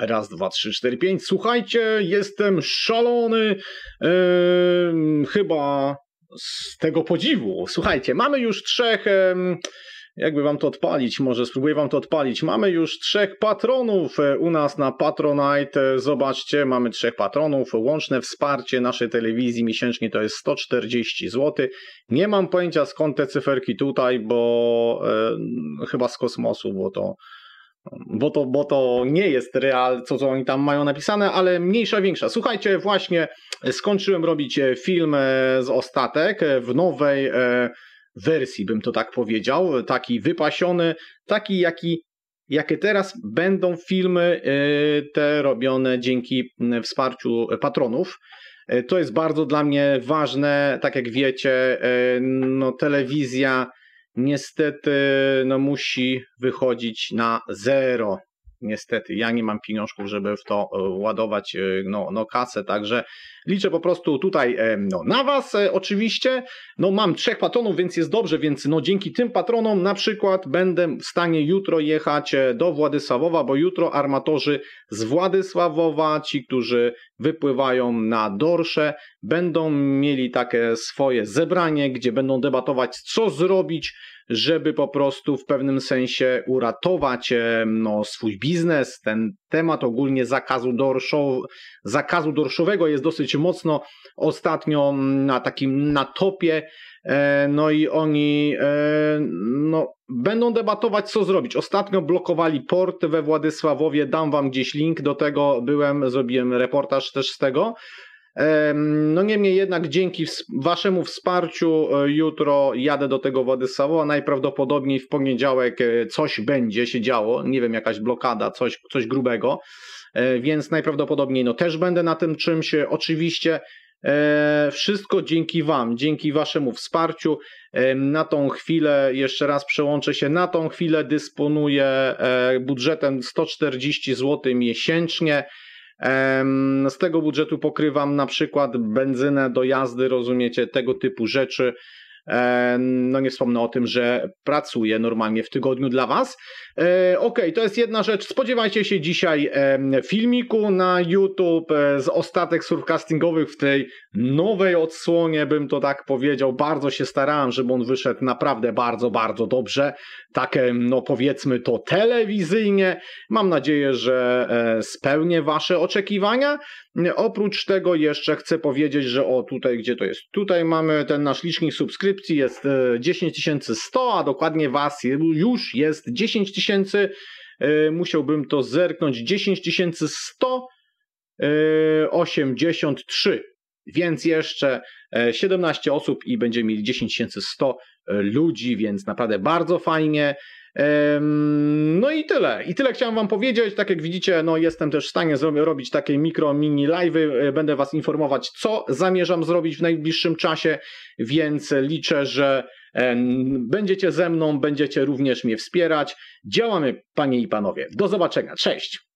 Raz, dwa, trzy, cztery, pięć. Słuchajcie, jestem szalony. Yy, chyba z tego podziwu. Słuchajcie, mamy już trzech. Yy, jakby wam to odpalić, może spróbuję wam to odpalić. Mamy już trzech patronów e, u nas na Patronite. Zobaczcie, mamy trzech patronów. Łączne wsparcie naszej telewizji miesięcznie to jest 140 zł. Nie mam pojęcia skąd te cyferki tutaj, bo e, chyba z kosmosu, bo to bo to, bo to nie jest real, co, co oni tam mają napisane, ale mniejsza, większa. Słuchajcie, właśnie e, skończyłem robić e, film e, z ostatek w nowej wersji, bym to tak powiedział, taki wypasiony, taki jaki jakie teraz będą filmy te robione dzięki wsparciu patronów. To jest bardzo dla mnie ważne, tak jak wiecie, no, telewizja niestety no, musi wychodzić na zero niestety ja nie mam pieniążków, żeby w to e, ładować e, no, no kasę, także liczę po prostu tutaj e, no, na Was oczywiście, no mam trzech patronów, więc jest dobrze, więc no dzięki tym patronom na przykład będę w stanie jutro jechać do Władysławowa, bo jutro armatorzy z Władysławowa, ci, którzy wypływają na Dorsze, będą mieli takie swoje zebranie, gdzie będą debatować co zrobić żeby po prostu w pewnym sensie uratować e, no, swój biznes. Ten temat ogólnie zakazu, dorszow, zakazu dorszowego jest dosyć mocno ostatnio mm, na takim na topie. E, no i oni e, no, będą debatować, co zrobić. Ostatnio blokowali port we Władysławowie, dam wam gdzieś link do tego, byłem, zrobiłem reportaż też z tego. No niemniej jednak dzięki waszemu wsparciu e, jutro jadę do tego a najprawdopodobniej w poniedziałek e, coś będzie się działo, nie wiem, jakaś blokada, coś, coś grubego, e, więc najprawdopodobniej no, też będę na tym czymś. Oczywiście wszystko dzięki Wam, dzięki Waszemu wsparciu. Na tą chwilę, jeszcze raz przełączę się, na tą chwilę dysponuję budżetem 140 zł miesięcznie. No z tego budżetu pokrywam na przykład benzynę, do jazdy, rozumiecie, tego typu rzeczy. E, no nie wspomnę o tym, że pracuję normalnie w tygodniu dla Was. E, okej, to jest jedna rzecz. Spodziewajcie się dzisiaj filmiku na YouTube e, z ostatek surfcastingowych w tej nowej odsłonie, bym to tak powiedział. Bardzo się starałem, żeby on wyszedł naprawdę bardzo, bardzo dobrze. Tak, no powiedzmy to telewizyjnie. Mam nadzieję, że spełnię Wasze oczekiwania. Oprócz tego jeszcze chcę powiedzieć, że o tutaj, gdzie to jest? Tutaj mamy ten nasz licznik subskrypcji subskrypcji jest 10100, e, a dokładnie Was już jest 10000. E, musiałbym to zerknąć 10183. E, więc jeszcze 17 osób i będziemy mieli 10100 ludzi, więc naprawdę bardzo fajnie. No i tyle. I tyle chciałem wam powiedzieć. Tak jak widzicie, no jestem też w stanie robić takie mikro, mini live'y. E, będę was informować, co zamierzam zrobić w najbliższym czasie, więc liczę, że e, będziecie ze mną, będziecie również mnie wspierać. Działamy, panie i panowie. Do zobaczenia. Cześć!